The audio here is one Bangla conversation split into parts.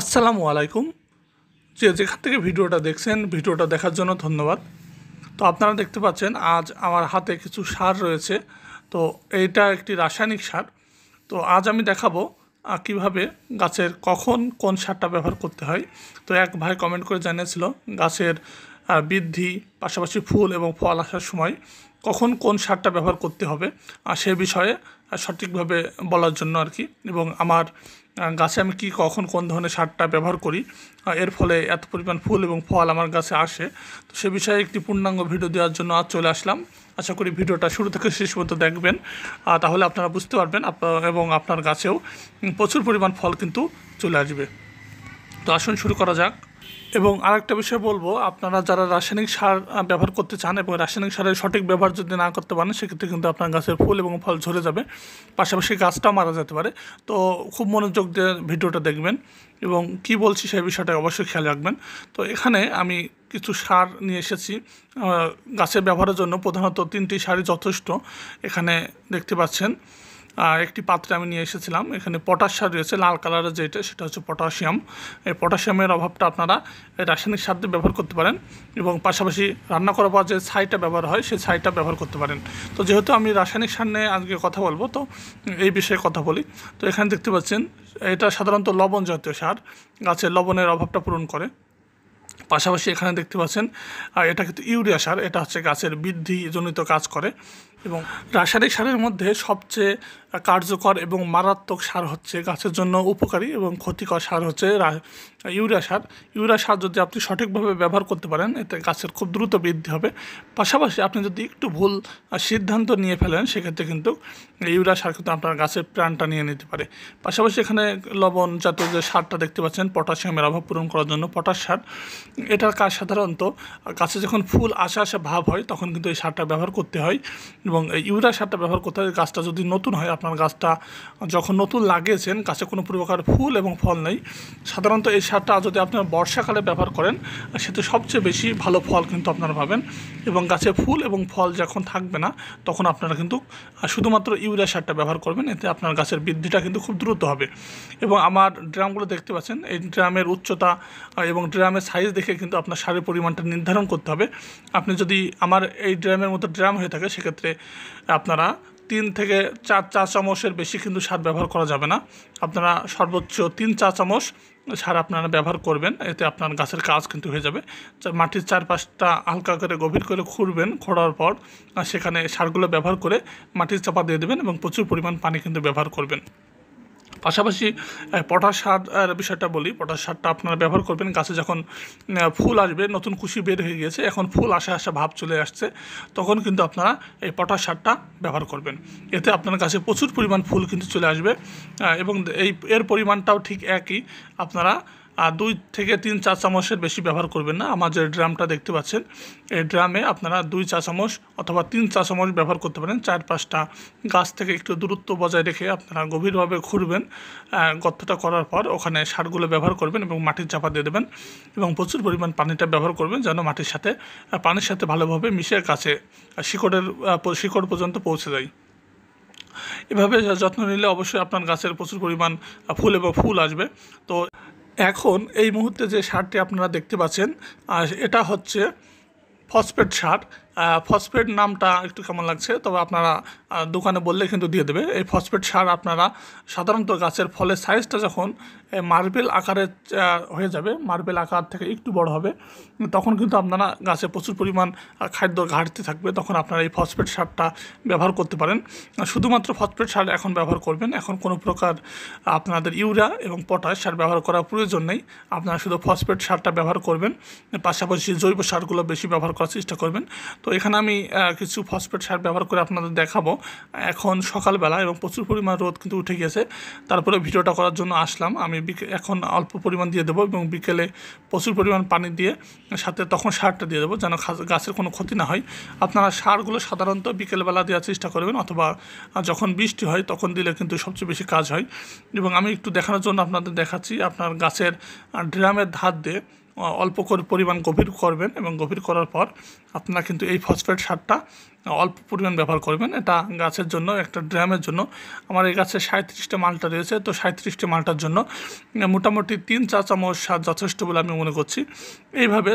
আসসালামু আলাইকুম যে যেখান থেকে ভিডিওটা দেখছেন ভিডিওটা দেখার জন্য ধন্যবাদ তো আপনারা দেখতে পাচ্ছেন আজ আমার হাতে কিছু সার রয়েছে তো এইটা একটি রাসায়নিক সার তো আজ আমি দেখাবো কিভাবে গাছের কখন কোন সারটা ব্যবহার করতে হয় তো এক ভাই কমেন্ট করে জানিয়েছিল গাছের বৃদ্ধি পাশাপাশি ফুল এবং ফল আসার সময় কখন কোন সারটা ব্যবহার করতে হবে আর সে বিষয়ে সঠিকভাবে বলার জন্য আর কি এবং আমার গাছে আমি কি কখন কোন ধরনের সারটা ব্যবহার করি এর ফলে এত পরিমাণ ফুল এবং ফল আমার গাছে আসে তো সে বিষয়ে একটি পূর্ণাঙ্গ ভিডিও দেওয়ার জন্য আজ চলে আসলাম আশা করি ভিডিওটা শুরু থেকে শেষ পর্যন্ত দেখবেন তাহলে আপনারা বুঝতে পারবেন এবং আপনার গাছেও প্রচুর পরিমাণ ফল কিন্তু চলে আসবে তো আসুন শুরু করা যাক এবং আরেকটা বিষয় বলবো আপনারা যারা রাসায়নিক সার ব্যবহার করতে চান এবং রাসায়নিক সারের সঠিক ব্যবহার যদি না করতে পারেন সেক্ষেত্রে কিন্তু আপনার গাছের ফুল এবং ফল ঝরে যাবে পাশাপাশি গাছটাও মারা যেতে পারে তো খুব মনোযোগ দিয়ে ভিডিওটা দেখবেন এবং কি বলছি সেই বিষয়টা অবশ্যই খেয়াল রাখবেন তো এখানে আমি কিছু সার নিয়ে এসেছি গাছের ব্যবহারের জন্য প্রধানত তিনটি সারই যথেষ্ট এখানে দেখতে পাচ্ছেন আর একটি পাত্রে আমি নিয়ে এসেছিলাম এখানে পটাশ সার রয়েছে লাল কালারের যেটা সেটা হচ্ছে পটাশিয়াম এই পটাশিয়ামের অভাবটা আপনারা রাসায়নিক সার দিয়ে ব্যবহার করতে পারেন এবং পাশাপাশি রান্না করার পর যে ছাইটা ব্যবহার হয় সেই ছাইটা ব্যবহার করতে পারেন তো যেহেতু আমি রাসায়নিক সার নিয়ে আজকে কথা বলবো তো এই বিষয়ে কথা বলি তো এখানে দেখতে পাচ্ছেন এটা সাধারণত লবণ জাতীয় সার গাছের লবণের অভাবটা পূরণ করে পাশাপাশি এখানে দেখতে পাচ্ছেন আর এটা কিন্তু ইউরিয়া সার এটা হচ্ছে গাছের বৃদ্ধিজনিত কাজ করে এবং রাসায়নিক সারের মধ্যে সবচেয়ে কার্যকর এবং মারাত্মক সার হচ্ছে গাছের জন্য উপকারী এবং ক্ষতিকর সার হচ্ছে ইউরিয়া সার ইউরিয়া সার যদি আপনি সঠিকভাবে ব্যবহার করতে পারেন এতে গাছের খুব দ্রুত বৃদ্ধি হবে পাশাপাশি আপনি যদি একটু ভুল সিদ্ধান্ত নিয়ে ফেলেন সেক্ষেত্রে কিন্তু ইউরিয়া সার কিন্তু আপনার গাছের প্রাণটা নিয়ে নিতে পারে পাশাপাশি এখানে লবণ জাতীয় যে সারটা দেখতে পাচ্ছেন পটাশিয়ামের অভাব পূরণ করার জন্য পটাশ সার এটার কাজ সাধারণত গাছে যখন ফুল আসা আসা ভাব হয় তখন কিন্তু এই সারটা ব্যবহার করতে হয় এবং ইউরিয়া সারটা ব্যবহার করতে হয় গাছটা যদি নতুন হয় আপনার গাছটা যখন নতুন লাগিয়েছেন গাছে কোনো প্রকার ফুল এবং ফল নেই সাধারণত এই সারটা যদি আপনার বর্ষাকালে ব্যবহার করেন সেতে সবচেয়ে বেশি ভালো ফল কিন্তু আপনারা পাবেন এবং গাছে ফুল এবং ফল যখন থাকবে না তখন আপনারা কিন্তু শুধুমাত্র ইউরিয়া সারটা ব্যবহার করবেন এতে আপনার গাছের বৃদ্ধিটা কিন্তু খুব দ্রুত হবে এবং আমার ড্রামগুলো দেখতে পাচ্ছেন এই ড্রামের উচ্চতা এবং ড্রামের সাইজ দেখে কিন্তু আপনার সারের পরিমাণটা নির্ধারণ করতে হবে আপনি যদি আমার এই ড্রামের মতো ড্রাম হয়ে থাকে সেক্ষেত্রে আপনারা তিন থেকে চার চা চামচের বেশি কিন্তু সার ব্যবহার করা যাবে না আপনারা সর্বোচ্চ তিন চা চামচ সার আপনারা ব্যবহার করবেন এতে আপনার গাছের কাজ কিন্তু হয়ে যাবে মাটির চারপাশটা হালকা করে গভীর করে খুঁড়বেন খোঁড়ার পর সেখানে সারগুলো ব্যবহার করে মাটির চাপা দিয়ে দেবেন এবং প্রচুর পরিমাণ পানি কিন্তু ব্যবহার করবেন পাশাপাশি পটাশ সার বিষয়টা বলি পটাশ সারটা আপনারা ব্যবহার করবেন গাছে যখন ফুল আসবে নতুন খুশি বের হয়ে গিয়েছে এখন ফুল আসে আসে ভাব চলে আসছে তখন কিন্তু আপনারা এই পটাশ সারটা ব্যবহার করবেন এতে আপনার গাছে প্রচুর পরিমাণ ফুল কিন্তু চলে আসবে এবং এই এর পরিমাণটাও ঠিক একই আপনারা আর দুই থেকে তিন চা চামচের বেশি ব্যবহার করবেন না আমার যে ড্রামটা দেখতে পাচ্ছেন এই ড্রামে আপনারা দুই চা চামচ অথবা তিন চা চামচ ব্যবহার করতে পারেন চার পাঁচটা গাছ থেকে একটু দূরত্ব বজায় রেখে আপনারা গভীরভাবে খুঁড়বেন গর্তটা করার পর ওখানে সারগুলো ব্যবহার করবেন এবং মাটির চাপা দিয়ে দেবেন এবং প্রচুর পরিমাণ পানিটা ব্যবহার করবেন যেন মাটির সাথে পানির সাথে ভালোভাবে মিশে গাছে শিকড়ের শিকড় পর্যন্ত পৌঁছে যায় এভাবে যত্ন নিলে অবশ্যই আপনার গাছের প্রচুর পরিমাণ ফুল এবং ফুল আসবে তো এখন এই মুহূর্তে যে সারটি আপনারা দেখতে পাচ্ছেন এটা হচ্ছে ফসফেট সার ফসফেট নামটা একটু কেমন লাগছে তবে আপনারা দোকানে বললে কিন্তু দিয়ে দেবে এই ফসফেট সার আপনারা সাধারণত গাছের ফলের সাইজটা যখন মার্বেল আকারে হয়ে যাবে মার্বেল আকার থেকে একটু বড় হবে তখন কিন্তু আপনারা গাছে প্রচুর পরিমাণ খাদ্য ঘাটতি থাকবে তখন আপনারা এই ফসফেট সারটা ব্যবহার করতে পারেন শুধুমাত্র ফসফেট সার এখন ব্যবহার করবেন এখন কোনো প্রকার আপনাদের ইউরিয়া এবং পটাশ সার ব্যবহার করার প্রয়োজন নেই আপনারা শুধু ফসফেট সারটা ব্যবহার করবেন পাশাপাশি জৈব সারগুলো বেশি ব্যবহার করার চেষ্টা করবেন তো এখানে আমি কিছু ফসফেট সার ব্যবহার করে আপনাদের দেখাবো এখন সকালবেলা এবং প্রচুর পরিমাণ রোদ কিন্তু উঠে গেছে তারপরে ভিডিওটা করার জন্য আসলাম আমি এখন অল্প পরিমাণ দিয়ে দেবো এবং বিকেলে প্রচুর পরিমাণ পানি দিয়ে সাথে তখন সারটা দিয়ে দেবো যেন গাছের কোনো ক্ষতি না হয় আপনারা সারগুলো সাধারণত বিকেলবেলা দেওয়ার চেষ্টা করবেন অথবা যখন বৃষ্টি হয় তখন দিলে কিন্তু সবচেয়ে বেশি কাজ হয় এবং আমি একটু দেখানোর জন্য আপনাদের দেখাচ্ছি আপনার গাছের ড্রামের ধার দিয়ে অল্প পরিমাণ গভীর করবেন এবং গভীর করার পর আপনারা কিন্তু এই ফসফেট সারটা অল্প পরিমাণ ব্যবহার করবেন এটা গাছের জন্য একটা ড্রামের জন্য আমার এই গাছে সাঁত্রিশটা মালটা রয়েছে তো সাঁত্রিশটি মালটার জন্য মোটামুটি তিন চা চামচ সার যথেষ্ট বলে আমি মনে করছি এইভাবে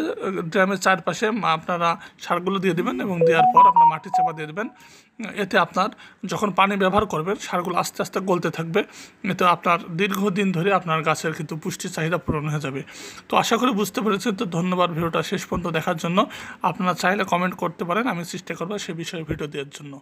ড্রামের চারপাশে আপনারা সারগুলো দিয়ে দেবেন এবং দেওয়ার পর আপনার মাটি চাপা দিয়ে দেবেন এতে আপনার যখন পানি ব্যবহার করবেন সারগুলো আস্তে আস্তে গলতে থাকবে এতে আপনার দীর্ঘদিন ধরে আপনার গাছের কিন্তু পুষ্টি চাহিদা পূরণ হয়ে যাবে তো আশা করি বুঝতে পেরেছেন তো ধন্যবাদ ভিডিওটা শেষ পর্যন্ত দেখার জন্য আপনারা চাইলে কমেন্ট করতে পারেন আমি চেষ্টা করবো সে বিষয়ে ভিডিও দেওয়ার জন্য